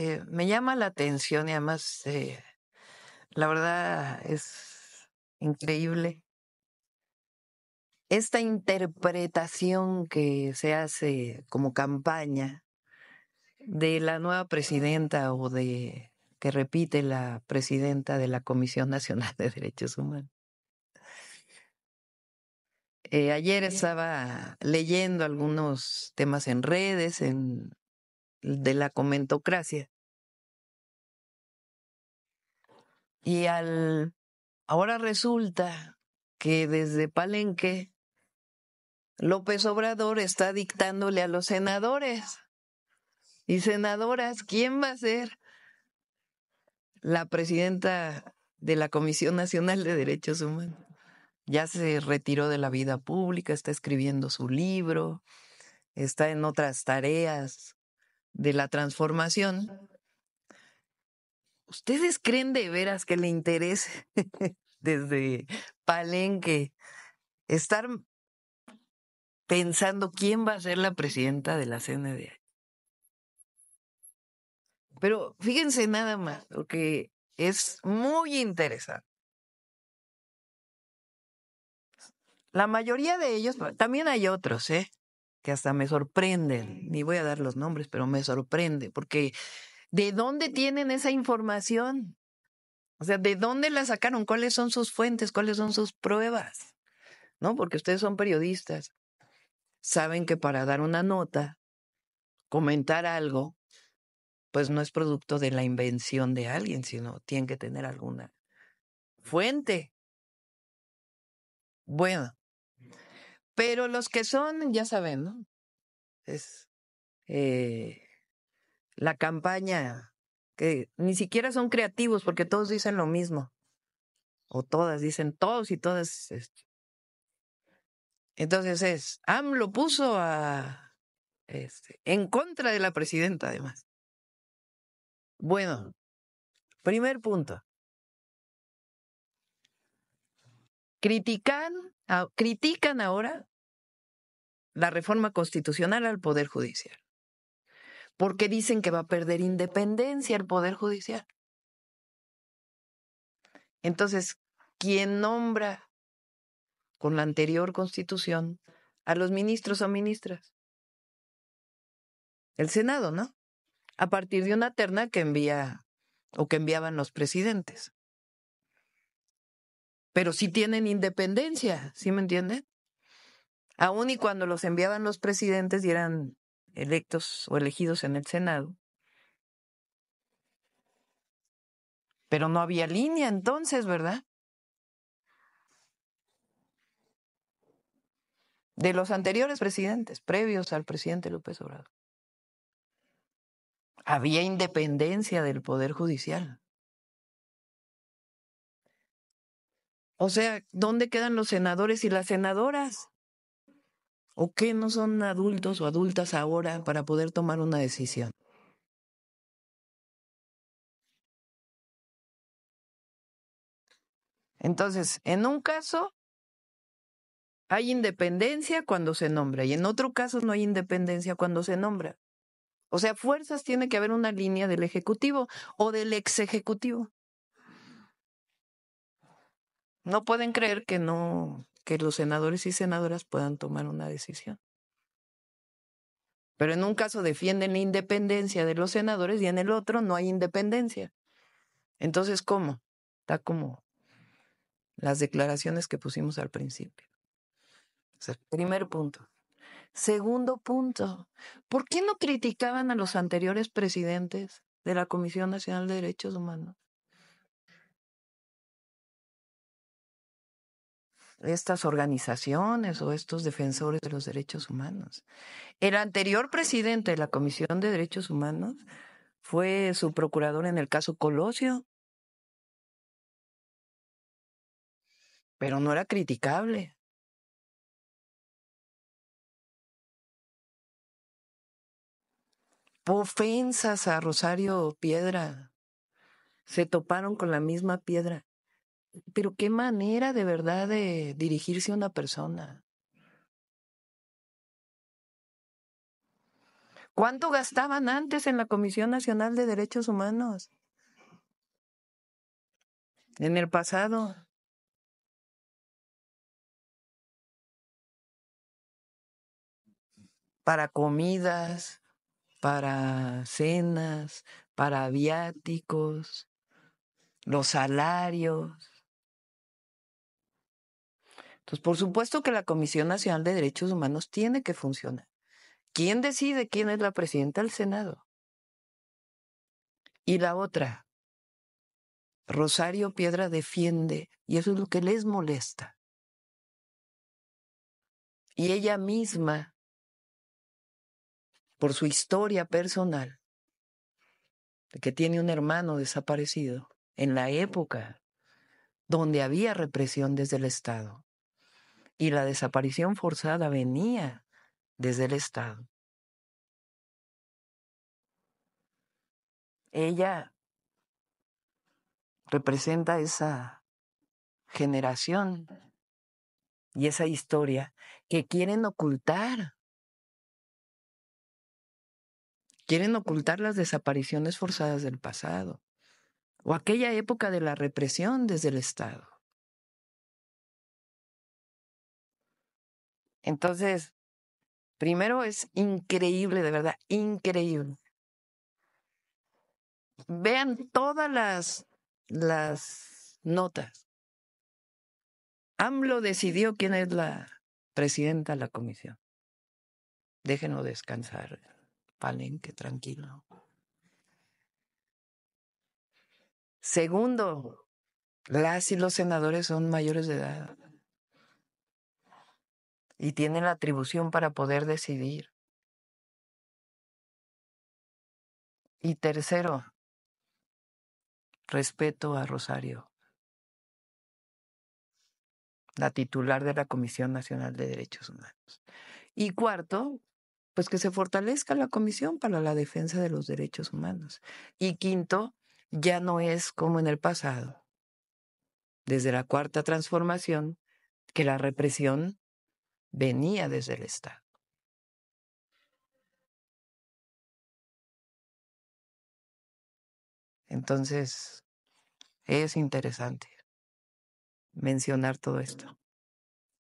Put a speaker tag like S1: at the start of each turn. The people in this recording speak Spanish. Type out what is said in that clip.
S1: Eh, me llama la atención y además, eh, la verdad es increíble esta interpretación que se hace como campaña de la nueva presidenta o de que repite la presidenta de la Comisión Nacional de Derechos Humanos. Eh, ayer estaba leyendo algunos temas en redes, en de la comentocracia. Y al ahora resulta que desde Palenque López Obrador está dictándole a los senadores y senadoras quién va a ser la presidenta de la Comisión Nacional de Derechos Humanos. Ya se retiró de la vida pública, está escribiendo su libro, está en otras tareas de la transformación, ¿ustedes creen de veras que le interese desde Palenque estar pensando quién va a ser la presidenta de la CNDH? Pero fíjense nada más, porque es muy interesante. La mayoría de ellos, también hay otros, ¿eh? que hasta me sorprenden, ni voy a dar los nombres, pero me sorprende, porque ¿de dónde tienen esa información? O sea, ¿de dónde la sacaron? ¿Cuáles son sus fuentes? ¿Cuáles son sus pruebas? ¿No? Porque ustedes son periodistas. Saben que para dar una nota, comentar algo, pues no es producto de la invención de alguien, sino tienen que tener alguna fuente. Bueno, pero los que son, ya saben, ¿no? Es eh, la campaña que ni siquiera son creativos porque todos dicen lo mismo. O todas, dicen todos y todas. Entonces es, AM lo puso a, este, en contra de la presidenta además.
S2: Bueno, primer punto.
S1: Critican. Ah, critican ahora la reforma constitucional al Poder Judicial. Porque dicen que va a perder independencia el Poder Judicial. Entonces, ¿quién nombra con la anterior constitución a los ministros o ministras? El Senado, ¿no? A partir de una terna que envía o que enviaban los presidentes pero sí tienen independencia, ¿sí me entienden? Aún y cuando los enviaban los presidentes y eran electos o elegidos en el Senado. Pero no había línea entonces, ¿verdad? De los anteriores presidentes, previos al presidente López Obrador. Había independencia del Poder Judicial. O sea, ¿dónde quedan los senadores y las senadoras? ¿O qué no son adultos o adultas ahora para poder tomar una decisión? Entonces, en un caso hay independencia cuando se nombra y en otro caso no hay independencia cuando se nombra. O sea, fuerzas tiene que haber una línea del Ejecutivo o del ex Ejecutivo no pueden creer que no, que los senadores y senadoras puedan tomar una decisión. Pero en un caso defienden la independencia de los senadores y en el otro no hay independencia. Entonces, ¿cómo? Está como las declaraciones que pusimos al principio. primer punto. Segundo punto, ¿por qué no criticaban a los anteriores presidentes de la Comisión Nacional de Derechos Humanos? estas organizaciones o estos defensores de los derechos humanos. El anterior presidente de la Comisión de Derechos Humanos fue su procurador en el caso Colosio.
S2: Pero no era criticable.
S1: Ofensas a Rosario Piedra. Se toparon con la misma piedra pero qué manera de verdad de dirigirse a una persona. ¿Cuánto gastaban antes en la Comisión Nacional de Derechos Humanos? En el pasado. Para comidas, para cenas, para viáticos, los salarios. Entonces, por supuesto que la Comisión Nacional de Derechos Humanos tiene que funcionar. ¿Quién decide quién es la presidenta del Senado? Y la otra, Rosario Piedra defiende, y
S2: eso es lo que les molesta. Y ella misma,
S1: por su historia personal, que tiene un hermano desaparecido, en la época donde había represión desde el Estado, y la desaparición forzada venía desde el Estado. Ella representa esa generación y esa historia que quieren ocultar. Quieren ocultar las desapariciones forzadas del pasado o aquella época de la represión desde el Estado.
S2: Entonces,
S1: primero es increíble, de verdad, increíble. Vean todas las, las notas. AMLO decidió quién es la presidenta de la comisión. Déjenlo descansar, palenque, tranquilo. Segundo, las y los senadores son mayores de edad y tiene la atribución para
S2: poder decidir. Y tercero, respeto a Rosario,
S1: la titular de la Comisión Nacional de Derechos Humanos. Y cuarto, pues que se fortalezca la Comisión para la Defensa de los Derechos Humanos. Y quinto, ya no es como en el pasado, desde la Cuarta Transformación, que la represión venía desde el Estado.
S2: Entonces, es interesante mencionar todo esto.